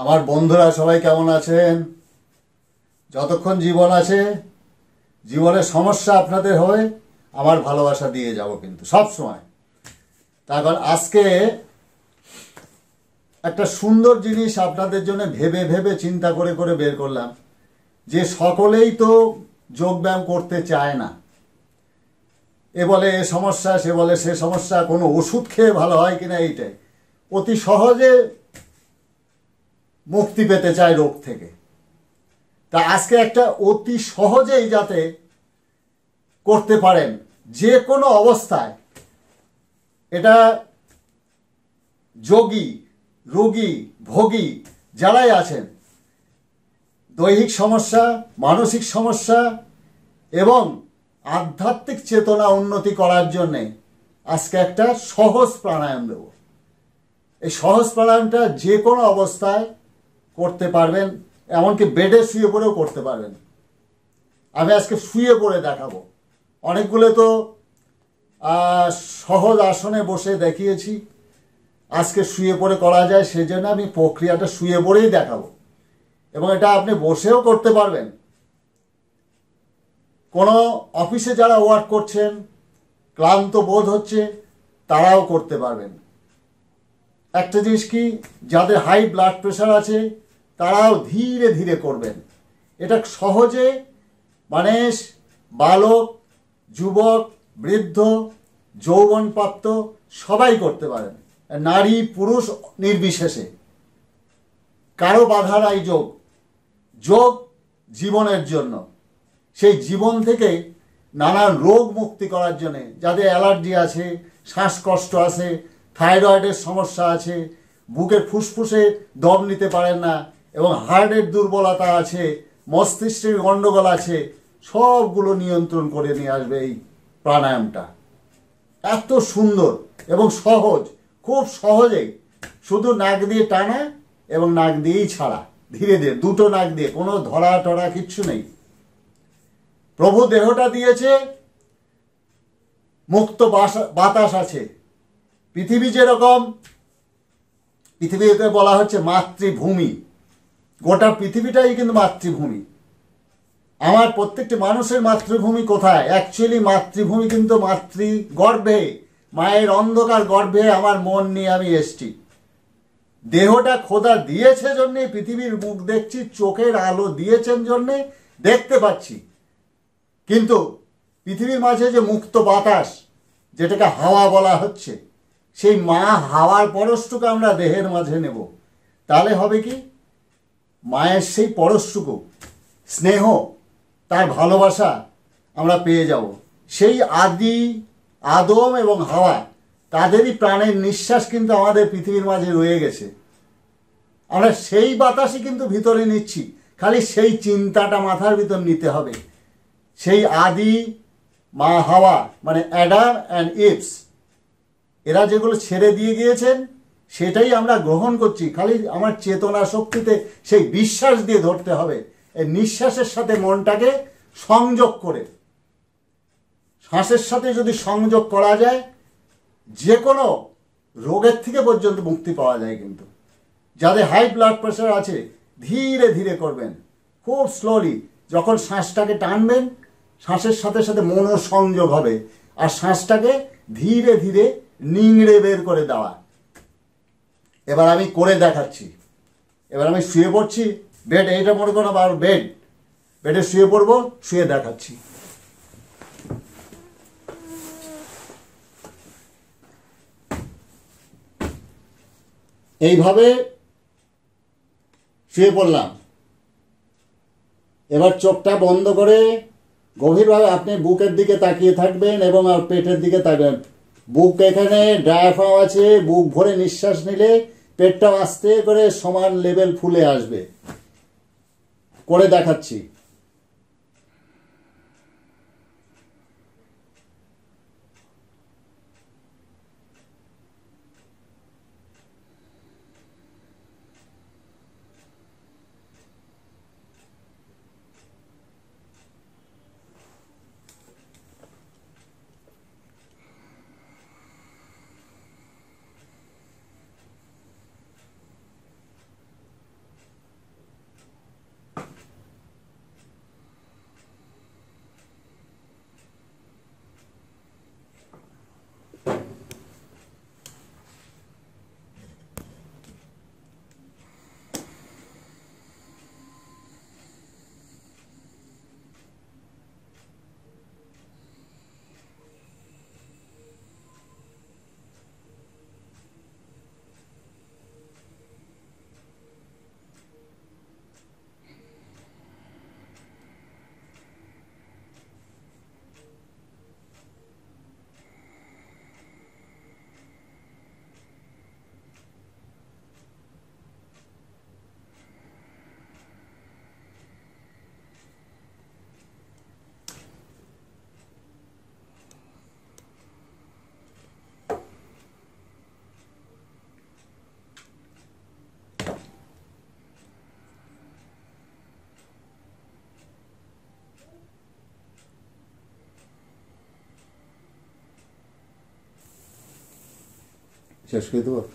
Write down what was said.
আমার বন্ধুরা সবাই কেমন আছেন যতক্ষণ জীবন আছে জীবনের সমস্যা আপনাদের হয় আমার ভালোবাসা দিয়ে যাব কিন্তু সব সময় তারপর আজকে একটা সুন্দর জিনিস আপনাদের জন্য ভেবে ভেবে চিন্তা করে করে বের করলাম যে সকলেই তো যোগব্যায়াম করতে চায় না এ বলে এ সমস্যা সে বলে সে সমস্যা কোনো ওষুধ খেয়ে ভালো হয় কিনা এইটাই অতি সহজে মুক্তি পেতে চায় রোগ থেকে তা আজকে একটা অতি সহজেই যাতে করতে পারেন যে কোনো অবস্থায় এটা যোগী রোগী ভোগী যারাই আছেন দৈহিক সমস্যা মানসিক সমস্যা এবং আধ্যাত্মিক চেতনা উন্নতি করার জন্যে আজকে একটা সহজ প্রাণায়াম দেব এই সহজ প্রাণায়ামটা যে কোনো অবস্থায় করতে পারবেন এমনকি বেডে শুয়ে পড়েও করতে পারবেন আমি আজকে শুয়ে পড়ে দেখাবো অনেকগুলো তো সহজ আসনে বসে দেখিয়েছি আজকে শুয়ে পড়ে করা যায় সেজন্য আমি প্রক্রিয়াটা শুয়ে পড়েই দেখাবো এবং এটা আপনি বসেও করতে পারবেন কোনো অফিসে যারা ওয়ার্ক করছেন ক্লান্ত বোধ হচ্ছে তারাও করতে পারবেন একটা জিনিস কি যাদের হাই ব্লাড প্রেশার আছে তারাও ধীরে ধীরে করবেন এটা সহজে মানুষ বালক যুবক বৃদ্ধ যৌবনপ্রাপ্ত সবাই করতে পারেন নারী পুরুষ নির্বিশেষে কারো বাধা নাই যোগ যোগ জীবনের জন্য সেই জীবন থেকে নানা রোগ মুক্তি করার জন্যে যাদের অ্যালার্জি আছে শ্বাসকষ্ট আছে থাইরয়েডের সমস্যা আছে বুকের ফুসফুসে দম নিতে পারেন না এবং হার্টের দুর্বলতা আছে মস্তিষ্কের গণ্ডগোল আছে সবগুলো নিয়ন্ত্রণ করে নিয়ে আসবে এই প্রাণায়ামটা এত সুন্দর এবং সহজ খুব সহজেই শুধু নাক দিয়ে টানা এবং নাক দিয়েই ছাড়া ধীরে ধীরে দুটো নাক দিয়ে কোনো ধরা টরা কিচ্ছু নেই প্রভু দেহটা দিয়েছে মুক্ত বাতাস আছে পৃথিবী যেরকম পৃথিবীতে বলা হচ্ছে মাতৃভূমি গোটা পৃথিবীটাই কিন্তু মাতৃভূমি আমার প্রত্যেকটি মানুষের মাতৃভূমি কোথায় অ্যাকচুয়ালি মাতৃভূমি কিন্তু মাতৃ গর্ভে মায়ের অন্ধকার গর্ভে আমার মন নিয়ে আমি এসছি দেহটা খোদা দিয়েছে জন্যে পৃথিবীর মুখ দেখছি চোখের আলো দিয়েছেন জন্যে দেখতে পাচ্ছি কিন্তু পৃথিবীর মাঝে যে মুক্ত বাতাস যেটাকে হাওয়া বলা হচ্ছে সেই মা হাওয়ার পরশটুকু আমরা দেহের মাঝে নেব তাহলে হবে কি মায়ের সেই পরশটুকু স্নেহ তার ভালোবাসা আমরা পেয়ে যাব সেই আদি আদম এবং হাওয়া তাদেরই প্রাণের নিঃশ্বাস কিন্তু আমাদের পৃথিবীর মাঝে রয়ে গেছে আমরা সেই বাতাসই কিন্তু ভিতরে নিচ্ছি খালি সেই চিন্তাটা মাথার ভিতর নিতে হবে সেই আদি মা হাওয়া মানে অ্যাডাম অ্যান্ড ইপস এরা যেগুলো ছেড়ে দিয়ে গিয়েছেন সেটাই আমরা গ্রহণ করছি খালি আমার চেতনা শক্তিতে সেই বিশ্বাস দিয়ে ধরতে হবে এই নিঃশ্বাসের সাথে মনটাকে সংযোগ করে শ্বাসের সাথে যদি সংযোগ করা যায় যে কোনো রোগের থেকে পর্যন্ত মুক্তি পাওয়া যায় কিন্তু যাদের হাই ব্লাড প্রেশার আছে ধীরে ধীরে করবেন খুব স্লোলি যখন শ্বাসটাকে টানবেন শ্বাসের সাথে সাথে মনও সংযোগ হবে আর শ্বাসটাকে ধীরে ধীরে নিংড়ে বের করে দেওয়া এবার আমি করে দেখাচ্ছি এবার আমি শুয়ে পড়ছি বেড এইটা মনে করো আর বেড বেডে শুয়ে পড়বো শুয়ে দেখাচ্ছি এইভাবে শুয়ে পড়লাম এবার চোখটা বন্ধ করে গভীরভাবে আপনি বুকের দিকে তাকিয়ে থাকবেন এবং আর পেটের দিকে তাকবেন বুক এখানে ড্রায়াফাও আছে বুক ভরে নিঃশ্বাস নিলে পেটটা আস্তে করে সমান লেভেল ফুলে আসবে করে দেখাচ্ছি Чашка двор.